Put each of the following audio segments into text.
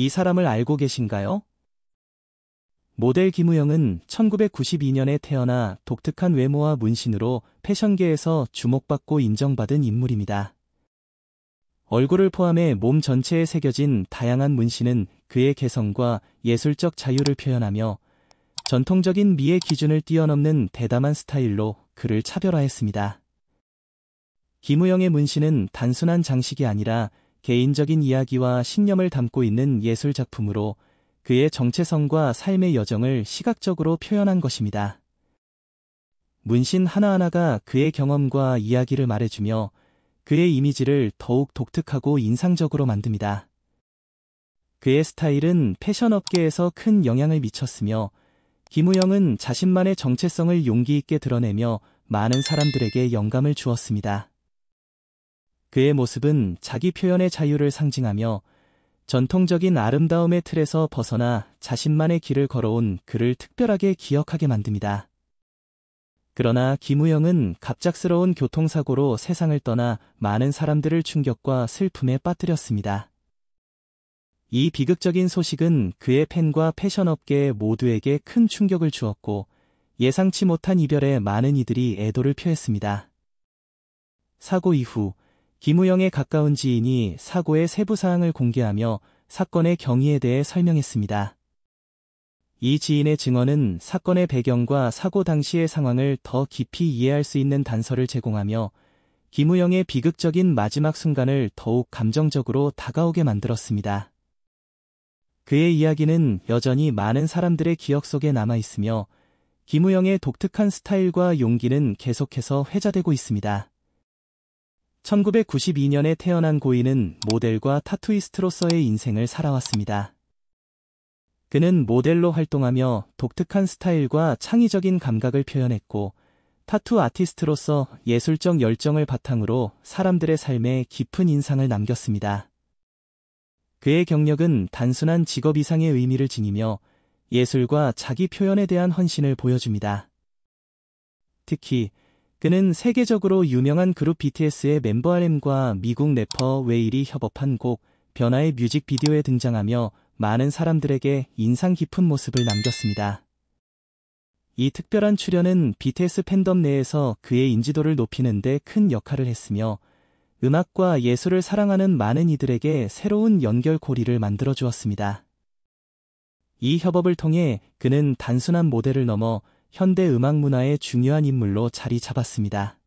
이 사람을 알고 계신가요? 모델 김우영은 1992년에 태어나 독특한 외모와 문신으로 패션계에서 주목받고 인정받은 인물입니다. 얼굴을 포함해 몸 전체에 새겨진 다양한 문신은 그의 개성과 예술적 자유를 표현하며 전통적인 미의 기준을 뛰어넘는 대담한 스타일로 그를 차별화했습니다. 김우영의 문신은 단순한 장식이 아니라 개인적인 이야기와 신념을 담고 있는 예술 작품으로 그의 정체성과 삶의 여정을 시각적으로 표현한 것입니다. 문신 하나하나가 그의 경험과 이야기를 말해주며 그의 이미지를 더욱 독특하고 인상적으로 만듭니다. 그의 스타일은 패션 업계에서 큰 영향을 미쳤으며 김우영은 자신만의 정체성을 용기 있게 드러내며 많은 사람들에게 영감을 주었습니다. 그의 모습은 자기 표현의 자유를 상징하며 전통적인 아름다움의 틀에서 벗어나 자신만의 길을 걸어온 그를 특별하게 기억하게 만듭니다. 그러나 김우영은 갑작스러운 교통사고로 세상을 떠나 많은 사람들을 충격과 슬픔에 빠뜨렸습니다. 이 비극적인 소식은 그의 팬과 패션업계 모두에게 큰 충격을 주었고 예상치 못한 이별에 많은 이들이 애도를 표했습니다. 사고 이후 김우영에 가까운 지인이 사고의 세부사항을 공개하며 사건의 경위에 대해 설명했습니다. 이 지인의 증언은 사건의 배경과 사고 당시의 상황을 더 깊이 이해할 수 있는 단서를 제공하며 김우영의 비극적인 마지막 순간을 더욱 감정적으로 다가오게 만들었습니다. 그의 이야기는 여전히 많은 사람들의 기억 속에 남아있으며 김우영의 독특한 스타일과 용기는 계속해서 회자되고 있습니다. 1992년에 태어난 고인은 모델과 타투이스트로서의 인생을 살아왔습니다. 그는 모델로 활동하며 독특한 스타일과 창의적인 감각을 표현했고 타투 아티스트로서 예술적 열정을 바탕으로 사람들의 삶에 깊은 인상을 남겼습니다. 그의 경력은 단순한 직업 이상의 의미를 지니며 예술과 자기 표현에 대한 헌신을 보여줍니다. 특히 그는 세계적으로 유명한 그룹 BTS의 멤버 RM과 미국 래퍼 웨일이 협업한 곡 변화의 뮤직비디오에 등장하며 많은 사람들에게 인상 깊은 모습을 남겼습니다. 이 특별한 출연은 BTS 팬덤 내에서 그의 인지도를 높이는 데 큰 역할을 했으며 음악과 예술을 사랑하는 많은 이들에게 새로운 연결고리를 만들어 주었습니다. 이 협업을 통해 그는 단순한 모델을 넘어 현대 음악 문화의 중요한 인물로 자리 잡았습니다.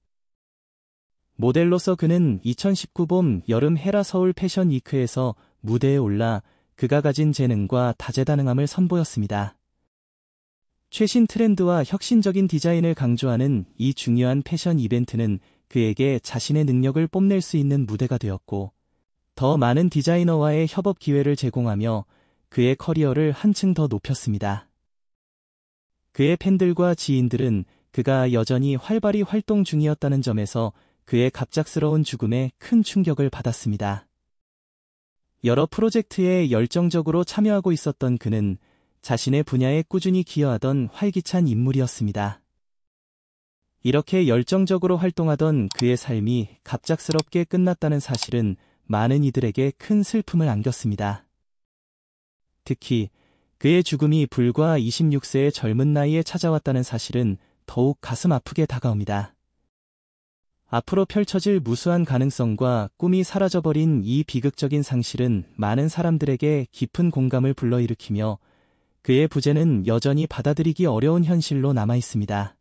모델로서 그는 2019 봄 여름 헤라 서울 패션 위크에서 무대에 올라 그가 가진 재능과 다재다능함을 선보였습니다. 최신 트렌드와 혁신적인 디자인을 강조하는 이 중요한 패션 이벤트는 그에게 자신의 능력을 뽐낼 수 있는 무대가 되었고, 더 많은 디자이너와의 협업 기회를 제공하며 그의 커리어를 한층 더 높였습니다. 그의 팬들과 지인들은 그가 여전히 활발히 활동 중이었다는 점에서 그의 갑작스러운 죽음에 큰 충격을 받았습니다. 여러 프로젝트에 열정적으로 참여하고 있었던 그는 자신의 분야에 꾸준히 기여하던 활기찬 인물이었습니다. 이렇게 열정적으로 활동하던 그의 삶이 갑작스럽게 끝났다는 사실은 많은 이들에게 큰 슬픔을 안겼습니다. 특히 그의 죽음이 불과 26세의 젊은 나이에 찾아왔다는 사실은 더욱 가슴 아프게 다가옵니다. 앞으로 펼쳐질 무수한 가능성과 꿈이 사라져버린 이 비극적인 상실은 많은 사람들에게 깊은 공감을 불러일으키며 그의 부재는 여전히 받아들이기 어려운 현실로 남아있습니다.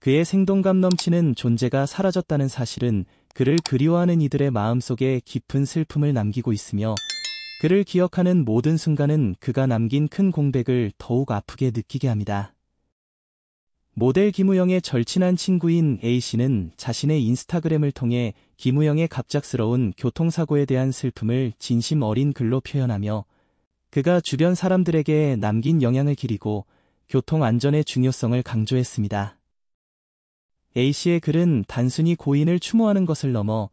그의 생동감 넘치는 존재가 사라졌다는 사실은 그를 그리워하는 이들의 마음속에 깊은 슬픔을 남기고 있으며 그를 기억하는 모든 순간은 그가 남긴 큰 공백을 더욱 아프게 느끼게 합니다. 모델 김우영의 절친한 친구인 A씨는 자신의 인스타그램을 통해 김우영의 갑작스러운 교통사고에 대한 슬픔을 진심 어린 글로 표현하며 그가 주변 사람들에게 남긴 영향을 기리고 교통 안전의 중요성을 강조했습니다. A씨의 글은 단순히 고인을 추모하는 것을 넘어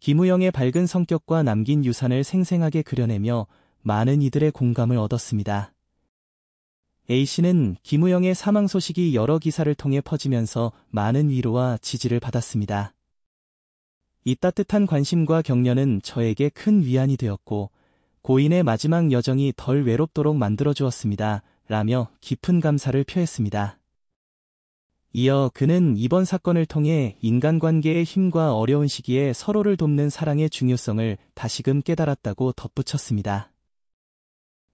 김우영의 밝은 성격과 남긴 유산을 생생하게 그려내며 많은 이들의 공감을 얻었습니다. A씨는 김우영의 사망 소식이 여러 기사를 통해 퍼지면서 많은 위로와 지지를 받았습니다. 이 따뜻한 관심과 격려는 저에게 큰 위안이 되었고 고인의 마지막 여정이 덜 외롭도록 만들어주었습니다. 라며 깊은 감사를 표했습니다. 이어 그는 이번 사건을 통해 인간관계의 힘과 어려운 시기에 서로를 돕는 사랑의 중요성을 다시금 깨달았다고 덧붙였습니다.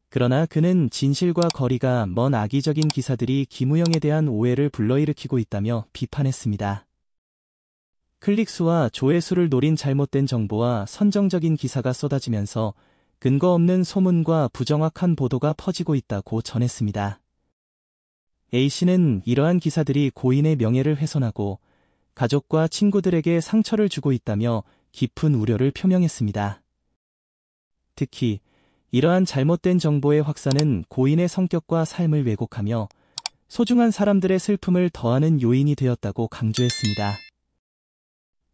그러나 그는 진실과 거리가 먼 악의적인 기사들이 김우영에 대한 오해를 불러일으키고 있다며 비판했습니다. 클릭수와 조회수를 노린 잘못된 정보와 선정적인 기사가 쏟아지면서 근거 없는 소문과 부정확한 보도가 퍼지고 있다고 전했습니다. A씨는 이러한 기사들이 고인의 명예를 훼손하고 가족과 친구들에게 상처를 주고 있다며 깊은 우려를 표명했습니다. 특히 이러한 잘못된 정보의 확산은 고인의 성격과 삶을 왜곡하며 소중한 사람들의 슬픔을 더하는 요인이 되었다고 강조했습니다.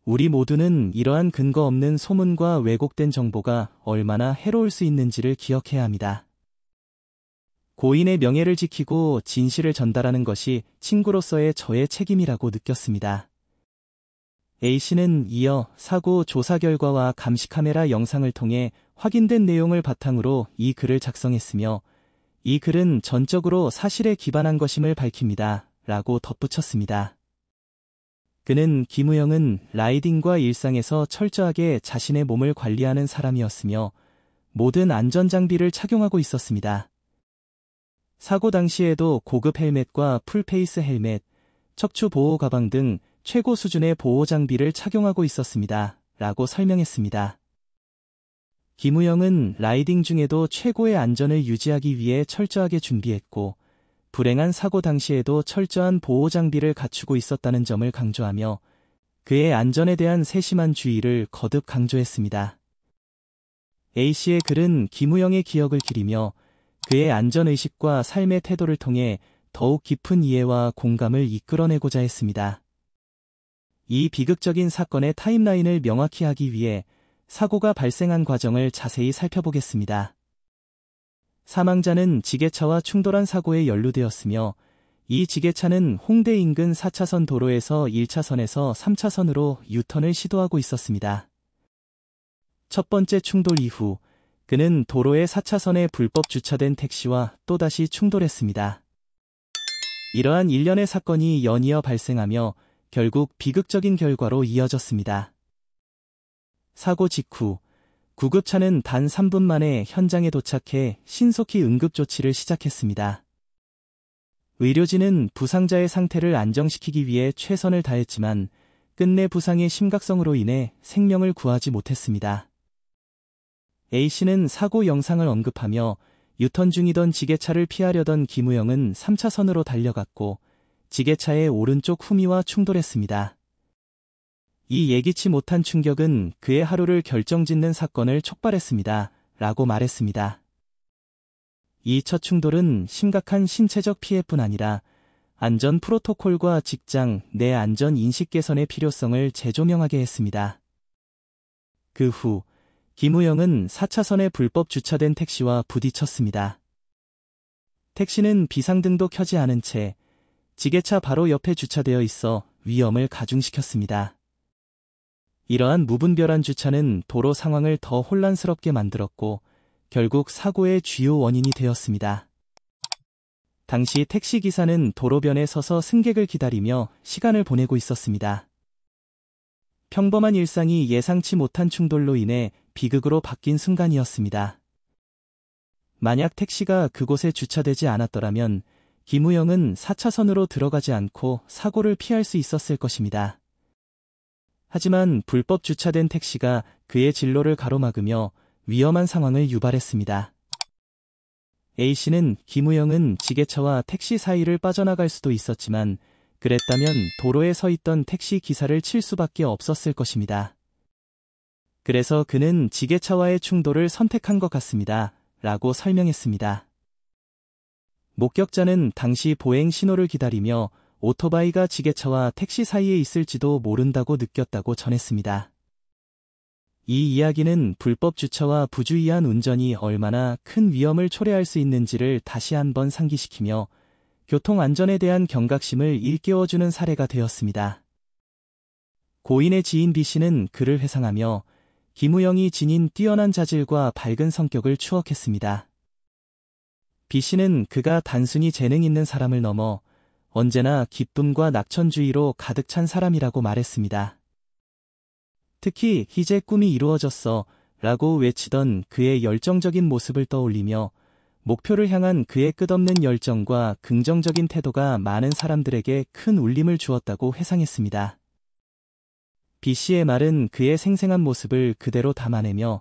우리 모두는 이러한 근거 없는 소문과 왜곡된 정보가 얼마나 해로울 수 있는지를 기억해야 합니다. 고인의 명예를 지키고 진실을 전달하는 것이 친구로서의 저의 책임이라고 느꼈습니다. A씨는 이어 사고 조사 결과와 감시카메라 영상을 통해 확인된 내용을 바탕으로 이 글을 작성했으며 이 글은 전적으로 사실에 기반한 것임을 밝힙니다. 라고 덧붙였습니다. 그는 김우영은 라이딩과 일상에서 철저하게 자신의 몸을 관리하는 사람이었으며 모든 안전장비를 착용하고 있었습니다. 사고 당시에도 고급 헬멧과 풀페이스 헬멧, 척추 보호 가방 등 최고 수준의 보호 장비를 착용하고 있었습니다. 라고 설명했습니다. 김우영은 라이딩 중에도 최고의 안전을 유지하기 위해 철저하게 준비했고, 불행한 사고 당시에도 철저한 보호 장비를 갖추고 있었다는 점을 강조하며, 그의 안전에 대한 세심한 주의를 거듭 강조했습니다. A씨의 글은 김우영의 기억을 기리며 그의 안전의식과 삶의 태도를 통해 더욱 깊은 이해와 공감을 이끌어내고자 했습니다. 이 비극적인 사건의 타임라인을 명확히 하기 위해 사고가 발생한 과정을 자세히 살펴보겠습니다. 사망자는 지게차와 충돌한 사고에 연루되었으며 이 지게차는 홍대 인근 4차선 도로에서 1차선에서 3차선으로 유턴을 시도하고 있었습니다. 첫 번째 충돌 이후 그는 도로의 4차선에 불법 주차된 택시와 또다시 충돌했습니다. 이러한 일련의 사건이 연이어 발생하며 결국 비극적인 결과로 이어졌습니다. 사고 직후 구급차는 단 3분 만에 현장에 도착해 신속히 응급조치를 시작했습니다. 의료진은 부상자의 상태를 안정시키기 위해 최선을 다했지만 끝내 부상의 심각성으로 인해 생명을 구하지 못했습니다. A씨는 사고 영상을 언급하며 유턴 중이던 지게차를 피하려던 김우영은 3차선으로 달려갔고 지게차의 오른쪽 후미와 충돌했습니다. 이 예기치 못한 충격은 그의 하루를 결정짓는 사건을 촉발했습니다. 라고 말했습니다. 이 첫 충돌은 심각한 신체적 피해뿐 아니라 안전 프로토콜과 직장 내 안전 인식 개선의 필요성을 재조명하게 했습니다. 그후 김우영은 4차선에 불법 주차된 택시와 부딪혔습니다. 택시는 비상등도 켜지 않은 채 지게차 바로 옆에 주차되어 있어 위험을 가중시켰습니다. 이러한 무분별한 주차는 도로 상황을 더 혼란스럽게 만들었고 결국 사고의 주요 원인이 되었습니다. 당시 택시기사는 도로변에 서서 승객을 기다리며 시간을 보내고 있었습니다. 평범한 일상이 예상치 못한 충돌로 인해 비극으로 바뀐 순간이었습니다. 만약 택시가 그곳에 주차되지 않았더라면 김우영은 4차선으로 들어가지 않고 사고를 피할 수 있었을 것입니다. 하지만 불법 주차된 택시가 그의 진로를 가로막으며 위험한 상황을 유발했습니다. A씨는 김우영은 지게차와 택시 사이를 빠져나갈 수도 있었지만 그랬다면 도로에 서 있던 택시 기사를 칠 수밖에 없었을 것입니다. 그래서 그는 지게차와의 충돌을 선택한 것 같습니다. 라고 설명했습니다. 목격자는 당시 보행 신호를 기다리며 오토바이가 지게차와 택시 사이에 있을지도 모른다고 느꼈다고 전했습니다. 이 이야기는 불법 주차와 부주의한 운전이 얼마나 큰 위험을 초래할 수 있는지를 다시 한번 상기시키며 교통 안전에 대한 경각심을 일깨워주는 사례가 되었습니다. 고인의 지인 B 씨는 그를 회상하며 김우영이 지닌 뛰어난 자질과 밝은 성격을 추억했습니다. B 씨는 그가 단순히 재능 있는 사람을 넘어 언제나 기쁨과 낙천주의로 가득 찬 사람이라고 말했습니다. 특히 희재 꿈이 이루어졌어 라고 외치던 그의 열정적인 모습을 떠올리며 목표를 향한 그의 끝없는 열정과 긍정적인 태도가 많은 사람들에게 큰 울림을 주었다고 회상했습니다. B씨의 말은 그의 생생한 모습을 그대로 담아내며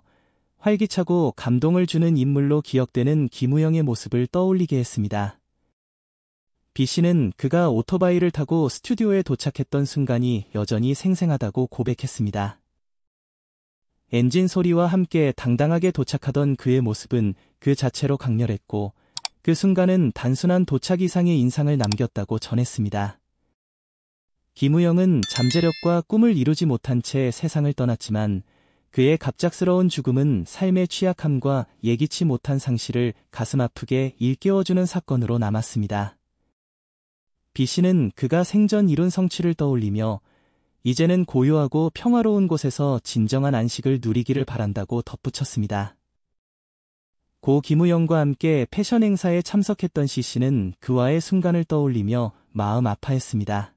활기차고 감동을 주는 인물로 기억되는 김우영의 모습을 떠올리게 했습니다. B씨는 그가 오토바이를 타고 스튜디오에 도착했던 순간이 여전히 생생하다고 고백했습니다. 엔진 소리와 함께 당당하게 도착하던 그의 모습은 그 자체로 강렬했고 그 순간은 단순한 도착 이상의 인상을 남겼다고 전했습니다. 김우영은 잠재력과 꿈을 이루지 못한 채 세상을 떠났지만 그의 갑작스러운 죽음은 삶의 취약함과 예기치 못한 상실을 가슴 아프게 일깨워주는 사건으로 남았습니다. B씨는 그가 생전 이룬 성취를 떠올리며 이제는 고요하고 평화로운 곳에서 진정한 안식을 누리기를 바란다고 덧붙였습니다. 고 김우영과 함께 패션 행사에 참석했던 C씨는 그와의 순간을 떠올리며 마음 아파했습니다.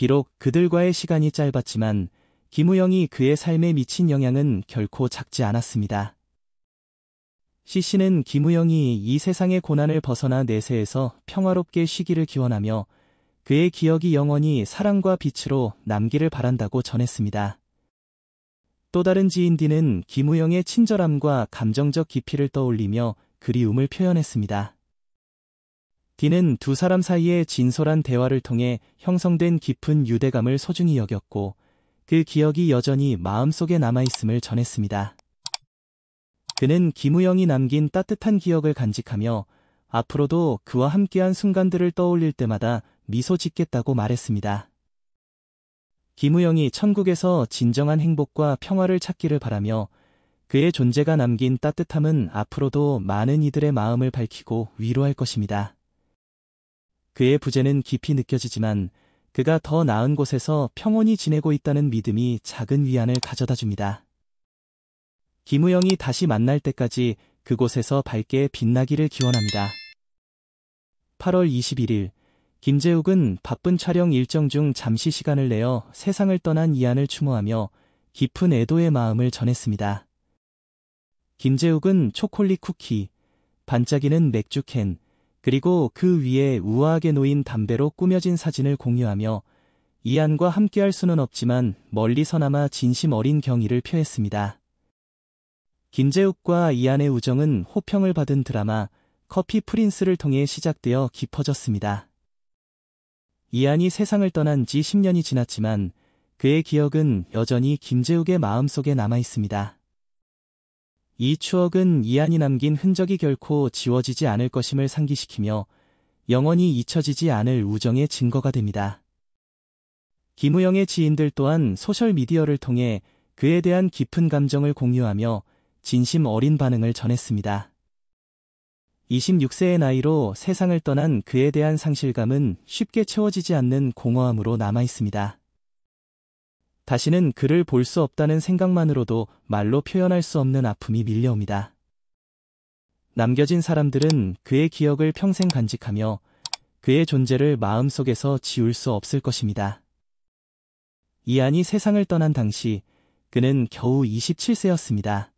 비록 그들과의 시간이 짧았지만 김우영이 그의 삶에 미친 영향은 결코 작지 않았습니다. 시신은 김우영이 이 세상의 고난을 벗어나 내세에서 평화롭게 쉬기를 기원하며 그의 기억이 영원히 사랑과 빛으로 남기를 바란다고 전했습니다. 또 다른 지인디는 김우영의 친절함과 감정적 깊이를 떠올리며 그리움을 표현했습니다. 디는 두 사람 사이의 진솔한 대화를 통해 형성된 깊은 유대감을 소중히 여겼고 그 기억이 여전히 마음속에 남아있음을 전했습니다. 그는 김우영이 남긴 따뜻한 기억을 간직하며 앞으로도 그와 함께한 순간들을 떠올릴 때마다 미소 짓겠다고 말했습니다. 김우영이 천국에서 진정한 행복과 평화를 찾기를 바라며 그의 존재가 남긴 따뜻함은 앞으로도 많은 이들의 마음을 밝히고 위로할 것입니다. 그의 부재는 깊이 느껴지지만 그가 더 나은 곳에서 평온히 지내고 있다는 믿음이 작은 위안을 가져다 줍니다. 김우영이 다시 만날 때까지 그곳에서 밝게 빛나기를 기원합니다. 8월 21일 김재욱은 바쁜 촬영 일정 중 잠시 시간을 내어 세상을 떠난 이안을 추모하며 깊은 애도의 마음을 전했습니다. 김재욱은 초콜릿 쿠키, 반짝이는 맥주캔, 그리고 그 위에 우아하게 놓인 담배로 꾸며진 사진을 공유하며 이안과 함께할 수는 없지만 멀리서나마 진심 어린 경의를 표했습니다. 김재욱과 이안의 우정은 호평을 받은 드라마 커피 프린스를 통해 시작되어 깊어졌습니다. 이안이 세상을 떠난 지 10년이 지났지만 그의 기억은 여전히 김재욱의 마음속에 남아 있습니다. 이 추억은 이안이 남긴 흔적이 결코 지워지지 않을 것임을 상기시키며 영원히 잊혀지지 않을 우정의 증거가 됩니다. 김우영의 지인들 또한 소셜미디어를 통해 그에 대한 깊은 감정을 공유하며 진심 어린 반응을 전했습니다. 26세의 나이로 세상을 떠난 그에 대한 상실감은 쉽게 채워지지 않는 공허함으로 남아 있습니다. 다시는 그를 볼 수 없다는 생각만으로도 말로 표현할 수 없는 아픔이 밀려옵니다. 남겨진 사람들은 그의 기억을 평생 간직하며 그의 존재를 마음속에서 지울 수 없을 것입니다. 이안이 세상을 떠난 당시 그는 겨우 27세였습니다.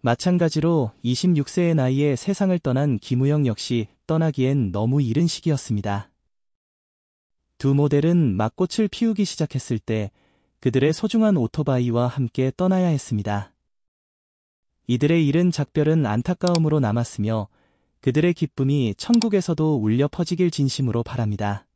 마찬가지로 26세의 나이에 세상을 떠난 김우영 역시 떠나기엔 너무 이른 시기였습니다. 두 모델은 막 꽃을 피우기 시작했을 때 그들의 소중한 오토바이와 함께 떠나야 했습니다. 이들의 이른 작별은 안타까움으로 남았으며 그들의 기쁨이 천국에서도 울려 퍼지길 진심으로 바랍니다.